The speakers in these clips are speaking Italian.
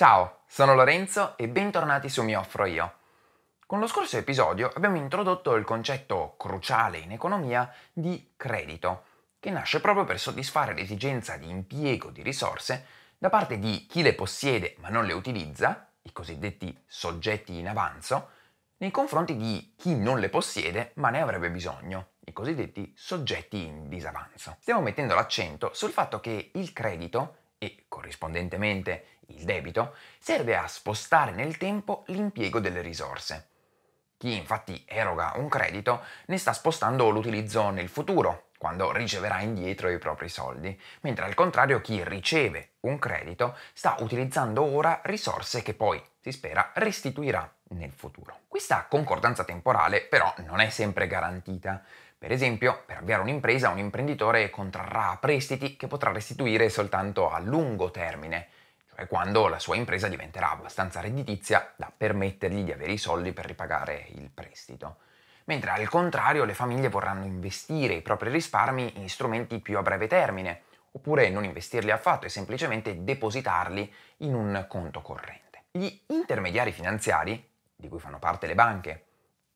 Ciao, sono Lorenzo e bentornati su Mi Offro Io. Con lo scorso episodio abbiamo introdotto il concetto cruciale in economia di credito, che nasce proprio per soddisfare l'esigenza di impiego di risorse da parte di chi le possiede ma non le utilizza, i cosiddetti soggetti in avanzo, nei confronti di chi non le possiede ma ne avrebbe bisogno, i cosiddetti soggetti in disavanzo. Stiamo mettendo l'accento sul fatto che il credito e corrispondentemente il debito, serve a spostare nel tempo l'impiego delle risorse. Chi infatti eroga un credito ne sta spostando l'utilizzo nel futuro, quando riceverà indietro i propri soldi, mentre al contrario chi riceve un credito sta utilizzando ora risorse che poi, si spera, restituirà nel futuro. Questa concordanza temporale però non è sempre garantita. Per esempio, per avviare un'impresa un imprenditore contrarrà prestiti che potrà restituire soltanto a lungo termine, quando la sua impresa diventerà abbastanza redditizia da permettergli di avere i soldi per ripagare il prestito. Mentre al contrario le famiglie vorranno investire i propri risparmi in strumenti più a breve termine, oppure non investirli affatto e semplicemente depositarli in un conto corrente. Gli intermediari finanziari, di cui fanno parte le banche,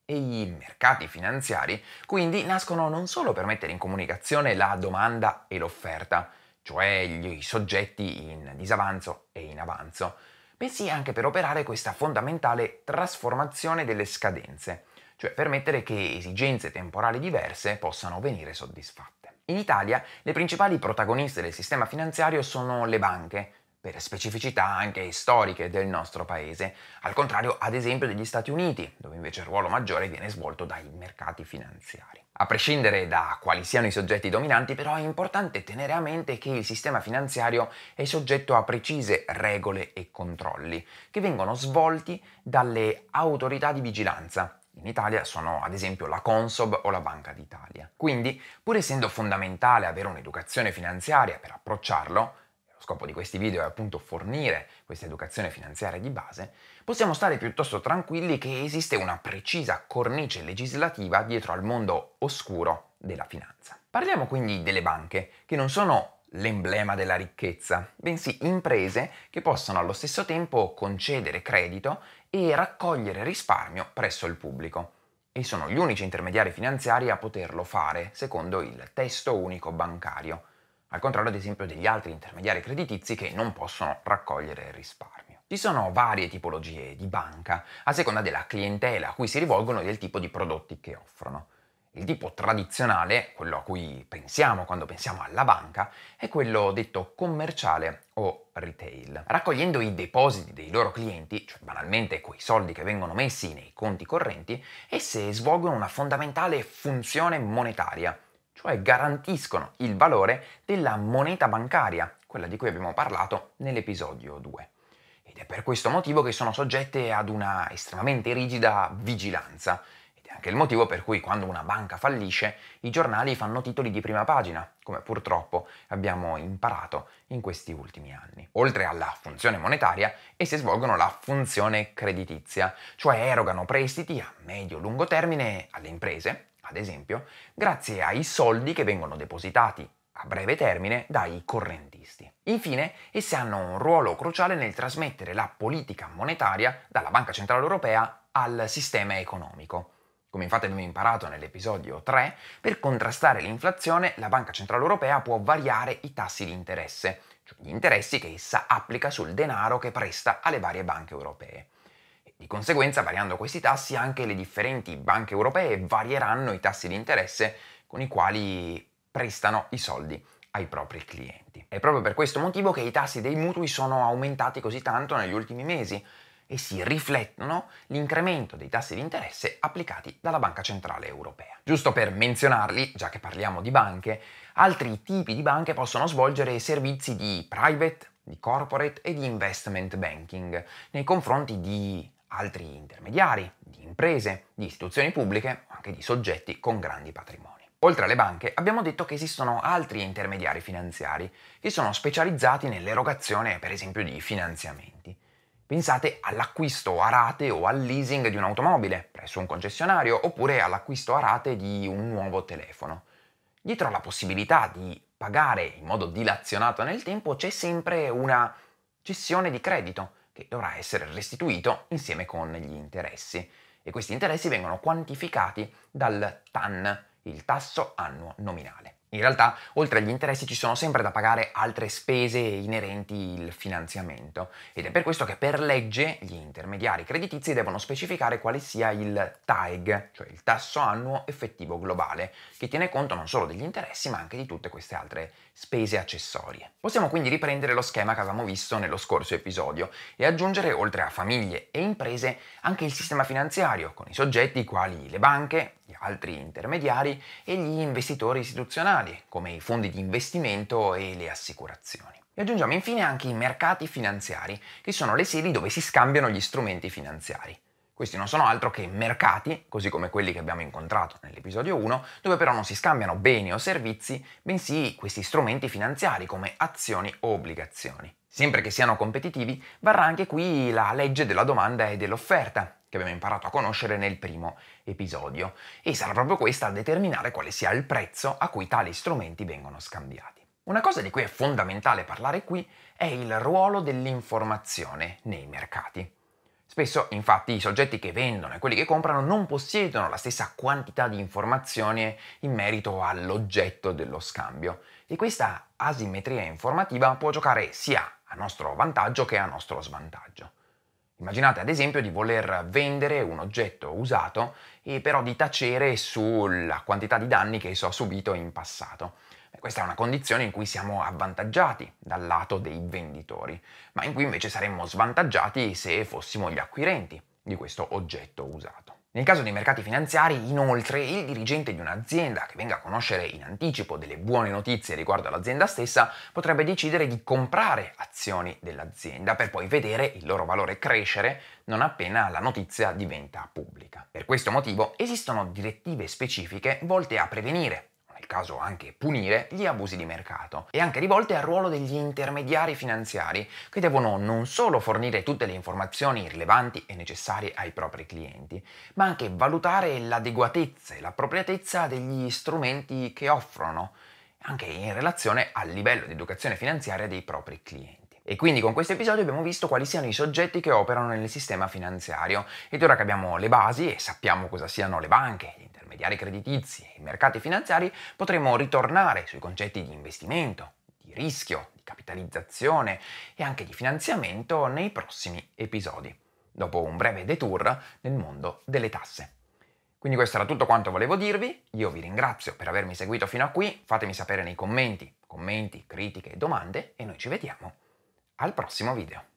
e i mercati finanziari, quindi nascono non solo per mettere in comunicazione la domanda e l'offerta, cioè i soggetti in disavanzo e in avanzo, bensì anche per operare questa fondamentale trasformazione delle scadenze, cioè permettere che esigenze temporali diverse possano venire soddisfatte. In Italia le principali protagoniste del sistema finanziario sono le banche, per specificità anche storiche del nostro paese, al contrario ad esempio degli Stati Uniti, dove invece il ruolo maggiore viene svolto dai mercati finanziari. A prescindere da quali siano i soggetti dominanti, però è importante tenere a mente che il sistema finanziario è soggetto a precise regole e controlli, che vengono svolti dalle autorità di vigilanza. In Italia sono ad esempio la Consob o la Banca d'Italia. Quindi, pur essendo fondamentale avere un'educazione finanziaria per approcciarlo, lo scopo di questi video è appunto fornire questa educazione finanziaria di base, possiamo stare piuttosto tranquilli che esiste una precisa cornice legislativa dietro al mondo oscuro della finanza. Parliamo quindi delle banche, che non sono l'emblema della ricchezza, bensì imprese che possono allo stesso tempo concedere credito e raccogliere risparmio presso il pubblico e sono gli unici intermediari finanziari a poterlo fare secondo il testo unico bancario, al contrario ad esempio degli altri intermediari creditizi che non possono raccogliere risparmio. Ci sono varie tipologie di banca a seconda della clientela a cui si rivolgono e del tipo di prodotti che offrono. Il tipo tradizionale, quello a cui pensiamo quando pensiamo alla banca, è quello detto commerciale o retail. Raccogliendo i depositi dei loro clienti, cioè banalmente quei soldi che vengono messi nei conti correnti, esse svolgono una fondamentale funzione monetaria, cioè garantiscono il valore della moneta bancaria, quella di cui abbiamo parlato nell'episodio 2 ed è per questo motivo che sono soggette ad una estremamente rigida vigilanza. Ed è anche il motivo per cui quando una banca fallisce i giornali fanno titoli di prima pagina, come purtroppo abbiamo imparato in questi ultimi anni. Oltre alla funzione monetaria, esse svolgono la funzione creditizia, cioè erogano prestiti a medio-lungo termine alle imprese ad esempio, grazie ai soldi che vengono depositati a breve termine dai correntisti. Infine, esse hanno un ruolo cruciale nel trasmettere la politica monetaria dalla Banca Centrale Europea al sistema economico. Come infatti abbiamo imparato nell'episodio 3, per contrastare l'inflazione la Banca Centrale Europea può variare i tassi di interesse, cioè gli interessi che essa applica sul denaro che presta alle varie banche europee. Di conseguenza, variando questi tassi, anche le differenti banche europee varieranno i tassi di interesse con i quali prestano i soldi ai propri clienti. È proprio per questo motivo che i tassi dei mutui sono aumentati così tanto negli ultimi mesi e si riflettono l'incremento dei tassi di interesse applicati dalla Banca Centrale Europea. Giusto per menzionarli, già che parliamo di banche, altri tipi di banche possono svolgere servizi di private, di corporate e di investment banking nei confronti di altri intermediari, di imprese, di istituzioni pubbliche, anche di soggetti con grandi patrimoni. Oltre alle banche, abbiamo detto che esistono altri intermediari finanziari che sono specializzati nell'erogazione, per esempio, di finanziamenti. Pensate all'acquisto a rate o al leasing di un'automobile presso un concessionario oppure all'acquisto a rate di un nuovo telefono. Dietro alla possibilità di pagare in modo dilazionato nel tempo c'è sempre una cessione di credito che dovrà essere restituito insieme con gli interessi e questi interessi vengono quantificati dal TAN, il tasso annuo nominale. In realtà, oltre agli interessi ci sono sempre da pagare altre spese inerenti il finanziamento ed è per questo che per legge gli intermediari creditizi devono specificare quale sia il TAEG, cioè il tasso annuo effettivo globale, che tiene conto non solo degli interessi ma anche di tutte queste altre spese accessorie. Possiamo quindi riprendere lo schema che avevamo visto nello scorso episodio e aggiungere oltre a famiglie e imprese anche il sistema finanziario con i soggetti quali le banche, altri intermediari e gli investitori istituzionali, come i fondi di investimento e le assicurazioni. E aggiungiamo infine anche i mercati finanziari, che sono le sedi dove si scambiano gli strumenti finanziari. Questi non sono altro che mercati, così come quelli che abbiamo incontrato nell'episodio 1, dove però non si scambiano beni o servizi, bensì questi strumenti finanziari come azioni o obbligazioni. Sempre che siano competitivi, varrà anche qui la legge della domanda e dell'offerta, che abbiamo imparato a conoscere nel primo episodio, e sarà proprio questa a determinare quale sia il prezzo a cui tali strumenti vengono scambiati. Una cosa di cui è fondamentale parlare qui è il ruolo dell'informazione nei mercati. Spesso infatti i soggetti che vendono e quelli che comprano non possiedono la stessa quantità di informazioni in merito all'oggetto dello scambio e questa asimmetria informativa può giocare sia a nostro vantaggio che a nostro svantaggio. Immaginate ad esempio di voler vendere un oggetto usato e però di tacere sulla quantità di danni che esso ha subito in passato. Questa è una condizione in cui siamo avvantaggiati dal lato dei venditori, ma in cui invece saremmo svantaggiati se fossimo gli acquirenti di questo oggetto usato. Nel caso dei mercati finanziari, inoltre, il dirigente di un'azienda che venga a conoscere in anticipo delle buone notizie riguardo all'azienda stessa potrebbe decidere di comprare azioni dell'azienda per poi vedere il loro valore crescere non appena la notizia diventa pubblica. Per questo motivo esistono direttive specifiche volte a prevenire il caso anche punire, gli abusi di mercato e anche rivolte al ruolo degli intermediari finanziari che devono non solo fornire tutte le informazioni rilevanti e necessarie ai propri clienti, ma anche valutare l'adeguatezza e l'appropriatezza degli strumenti che offrono, anche in relazione al livello di educazione finanziaria dei propri clienti. E quindi con questo episodio abbiamo visto quali siano i soggetti che operano nel sistema finanziario ed ora che abbiamo le basi e sappiamo cosa siano le banche, gli intermediari creditizi e mercati finanziari potremo ritornare sui concetti di investimento, di rischio, di capitalizzazione e anche di finanziamento nei prossimi episodi, dopo un breve detour nel mondo delle tasse. Quindi questo era tutto quanto volevo dirvi, io vi ringrazio per avermi seguito fino a qui, fatemi sapere nei commenti, commenti, critiche e domande e noi ci vediamo al prossimo video.